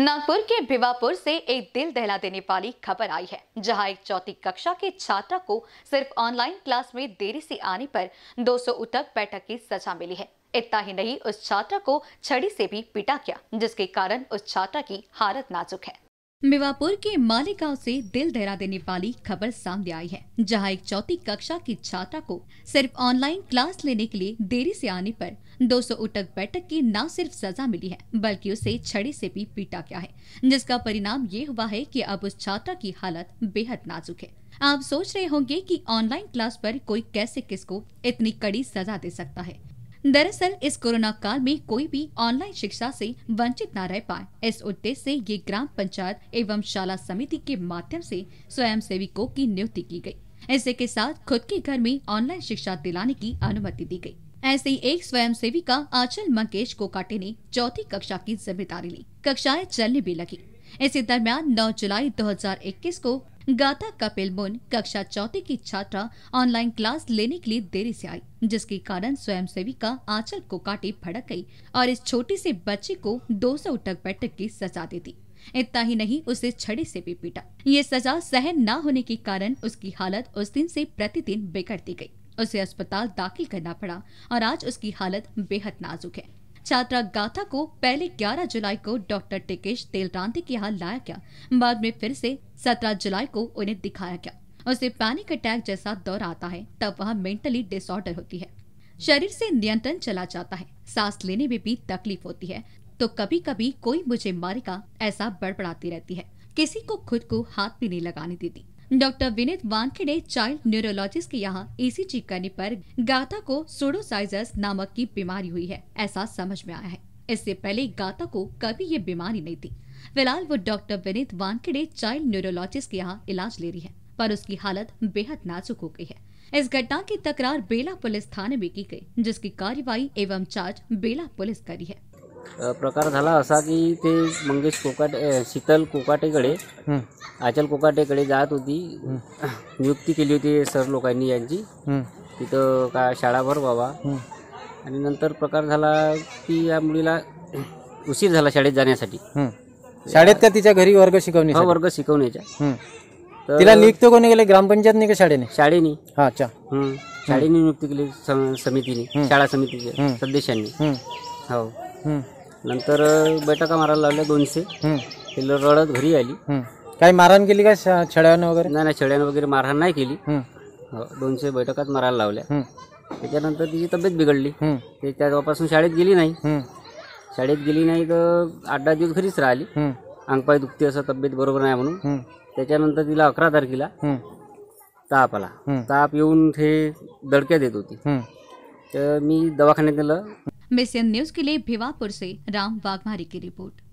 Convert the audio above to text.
नागपुर के भिवापुर से एक दिल दहला देने वाली खबर आई है जहां एक चौथी कक्षा के छात्रा को सिर्फ ऑनलाइन क्लास में देरी से आने पर 200 उतक बैठक की सजा मिली है इतना ही नहीं उस छात्रा को छड़ी से भी पिटा गया जिसके कारण उस छात्रा की हालत नाजुक है मेवापुर के मालेगांव से दिल दहरा देने वाली खबर सामने आई है जहां एक चौथी कक्षा की छात्रा को सिर्फ ऑनलाइन क्लास लेने के लिए देरी से आने पर 200 उठक बैठक की न सिर्फ सजा मिली है बल्कि उसे छड़े से भी पीटा गया है जिसका परिणाम ये हुआ है कि अब उस छात्रा की हालत बेहद नाजुक है आप सोच रहे होंगे कि ऑनलाइन क्लास पर कोई कैसे किसको इतनी कड़ी सजा दे सकता है दरअसल इस कोरोना काल में कोई भी ऑनलाइन शिक्षा से वंचित न रह पाए इस उद्देश्य से ये ग्राम पंचायत एवं शाला समिति के माध्यम से स्वयं सेविकों की नियुक्ति की गई इसी के साथ खुद के घर में ऑनलाइन शिक्षा दिलाने की अनुमति दी गई ऐसे ही एक स्वयं सेविका आंचल मंकेश कोकाटे ने चौथी कक्षा की जिम्मेदारी ली कक्षाएं चलने भी लगी इसी दरमियान 9 जुलाई 2021 को गाता कपिल मुन कक्षा चौथी की छात्रा ऑनलाइन क्लास लेने के लिए देरी से आई जिसके कारण स्वयं सेविका आंचल को काटे भड़क गई और इस छोटी से बच्चे को दो सौ उठक बैठक की सजा दे दी इतना ही नहीं उसे छड़ी से भी पीटा ये सजा सहन न होने के कारण उसकी हालत उस दिन से प्रतिदिन बिगड़ती गई उसे अस्पताल दाखिल करना पड़ा और आज उसकी हालत बेहद नाजुक है छात्रा गाथा को पहले 11 जुलाई को डॉक्टर टिकेश तेलरांति के यहाँ लाया गया बाद में फिर से 17 जुलाई को उन्हें दिखाया गया उसे पैनिक अटैक जैसा दौर आता है तब वह मेंटली डिसऑर्डर होती है शरीर से नियंत्रण चला जाता है सांस लेने में भी तकलीफ होती है तो कभी कभी कोई मुझे मारेगा ऐसा बड़बड़ाती रहती है किसी को खुद को हाथ भी नहीं लगाने देती doctor Vineet Wankhede child neurologist के यहाँ ईसीजी करने पर गाता को सोडोसाइजस नामक की बीमारी हुई है ऐसा समझ में आया है इससे पहले गाता को कभी ये बीमारी नहीं थी फिलहाल वो doctor Vineet Wankhede child neurologist के यहाँ इलाज ले रही है पर उसकी हालत बेहद नाजुक हो गई है इस घटना की तकरार बेला पुलिस थाने में की गई जिसकी कार्यवाही एवं चार्ज बेला पुलिस करी है प्रकार झाला असा की ते मंगेश कोकाटे शीतल कोकाटेकडे आचल कोकाटेकडे जात होती नियुक्ती केली होती सर लोकांनी यांची तिथं का शाळा व्हावा आणि नंतर प्रकार झाला की या मुलीला उशीर झाला शाळेत जाण्यासाठी शाळेत का तिच्या घरी वर्ग शिकवणे हा हो, वर्ग शिकवण्याच्या तिला नियुक्त कोणी केले ग्रामपंचायतने का शाळेने शाळेने अच्छा शाळेने नियुक्ती केली समितीने शाळा समितीच्या सदस्यांनी हो नंतर बैठका मारायला लावल्या दोनशे हम्म. रडत घरी आली काही मारहाण केली का छड्यानं वगैरे नाही नाही छड्यानं वगैरे मारहाण नाही केली दोनशे बैठकात मारायला लावल्या त्याच्यानंतर तिची तब्येत बिघडली ते ते त्यापासून शाळेत गेली नाही शाळेत गेली नाही तर आठ दहा दिवस घरीच राहिली अंगपाय दुखते असं तब्येत बरोबर नाही म्हणून त्याच्यानंतर तिला अकरा तारखेला ताप आला ताप येऊन हे दडक्या देत होती तर मी दवाखान्यात नेलं मिस न्यूज के लिए भिवापुर से राम वाघमारी की रिपोर्ट